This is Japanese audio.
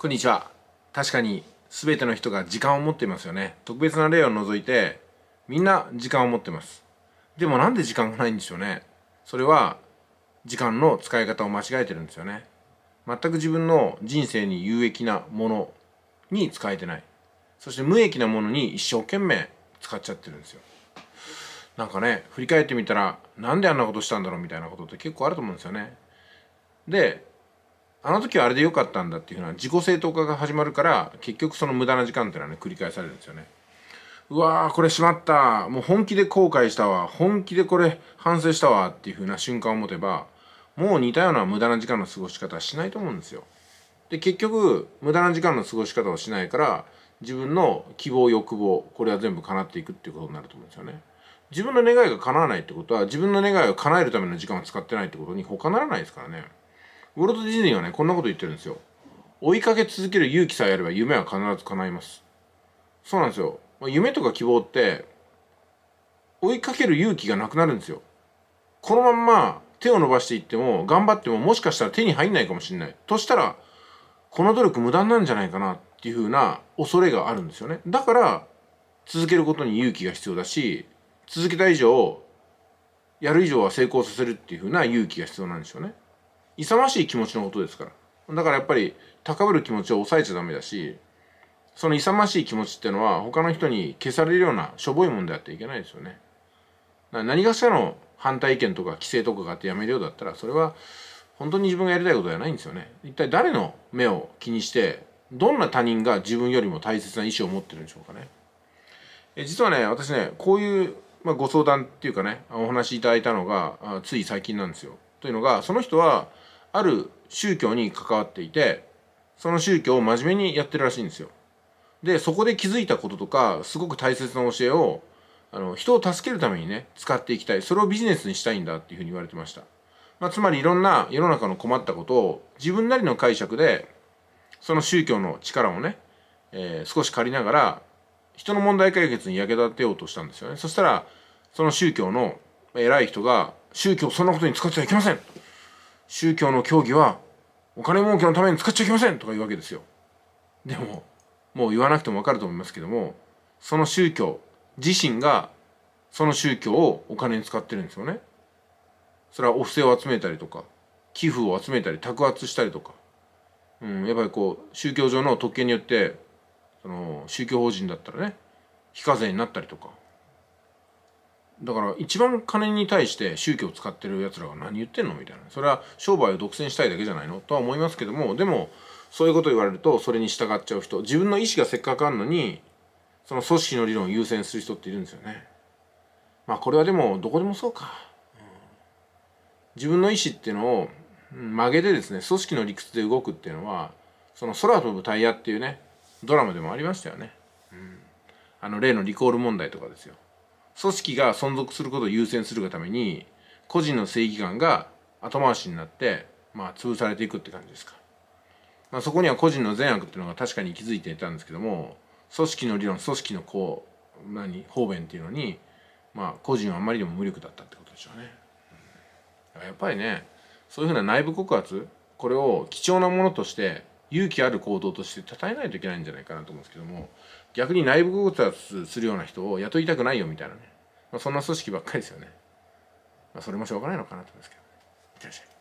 こんにちは。確かに全ての人が時間を持っていますよね。特別な例を除いて、みんな時間を持ってます。でもなんで時間がないんでしょうね。それは、時間の使い方を間違えてるんですよね。全く自分の人生に有益なものに使えてない。そして無益なものに一生懸命使っちゃってるんですよ。なんかね、振り返ってみたら、なんであんなことしたんだろうみたいなことって結構あると思うんですよね。で、あの時はあれでよかったんだっていうのは自己正当化が始まるから結局その無駄な時間っていうのはね繰り返されるんですよねうわーこれしまったもう本気で後悔したわ本気でこれ反省したわっていう風な瞬間を持てばもう似たような無駄な時間の過ごし方はしないと思うんですよで結局無駄な時間の過ごし方をしないから自分の希望欲望これは全部叶っていくっていうことになると思うんですよね自分の願いが叶わないってことは自分の願いを叶えるための時間を使ってないってことに他ならないですからねウォルト・ディズニーはねこんなこと言ってるんですよ追いかけ続ける勇気さえあれば夢は必ず叶いますそうなんですよ夢とか希望って追いかける勇気がなくなるんですよこのまんま手を伸ばしていっても頑張ってももしかしたら手に入んないかもしれないとしたらこの努力無駄なんじゃないかなっていうふうな恐れがあるんですよねだから続けることに勇気が必要だし続けた以上やる以上は成功させるっていうふうな勇気が必要なんでしょうね。勇ましい気持ちの音ですからだからやっぱり高ぶる気持ちを抑えちゃダメだしその勇ましい気持ちってのは他の人に消されるようなしょぼいもんであっていけないですよね何がしらの反対意見とか規制とかがあってやめるようだったらそれは本当に自分がやりたいことではないんですよね一体誰の目を気にしてどんな他人が自分よりも大切な意思を持ってるんでしょうかねえ実はね私ねこういう、まあ、ご相談っていうかねお話しいただいたのがつい最近なんですよというのがその人はある宗教に関わっていてその宗教を真面目にやってるらしいんですよ。でそこで気づいたこととかすごく大切な教えをあの人を助けるためにね使っていきたいそれをビジネスにしたいんだっていうふうに言われてました、まあ、つまりいろんな世の中の困ったことを自分なりの解釈でその宗教の力をね、えー、少し借りながら人の問題解決に役立てようとしたんですよねそしたらその宗教の偉い人が宗教そんなことに使ってはいけません宗教の教義はお金儲けのために使っちゃいけませんとか言うわけですよ。でも、もう言わなくてもわかると思いますけども、その宗教自身がその宗教をお金に使ってるんですよね。それはお布施を集めたりとか、寄付を集めたり、託圧したりとか。うん、やっぱりこう、宗教上の特権によって、その宗教法人だったらね、非課税になったりとか、だから一番金に対して宗教を使ってるやつらが何言ってんのみたいなそれは商売を独占したいだけじゃないのとは思いますけどもでもそういうこと言われるとそれに従っちゃう人自分の意思がせっかくあんのにその組織の理論を優先する人っているんですよね。まあこれはでもどこでもそうか。自分の意思っていうのを曲げてですね組織の理屈で動くっていうのはその空飛ぶタイヤっていうねドラマでもありましたよね。うん、あの例のリコール問題とかですよ。組織が存続することを優先するがために個人の正義感が後回しになってまあ潰されていくって感じですか、まあ、そこには個人の善悪っていうのが確かに気づいていたんですけども組織の理論組織のこう何方便っていうのにまあ個人はあんまりでも無力だったってことでしょうね、やっぱりねそういうふうな内部告発これを貴重なものとして勇気ある行動として称えないといけないんじゃないかなと思うんですけども逆に内部告発するような人を雇いたくないよみたいなね、まあ、そんな組織ばっかりですよね、まあ、それもしょうがないのかなと思いますけど、ね、いってらっしゃい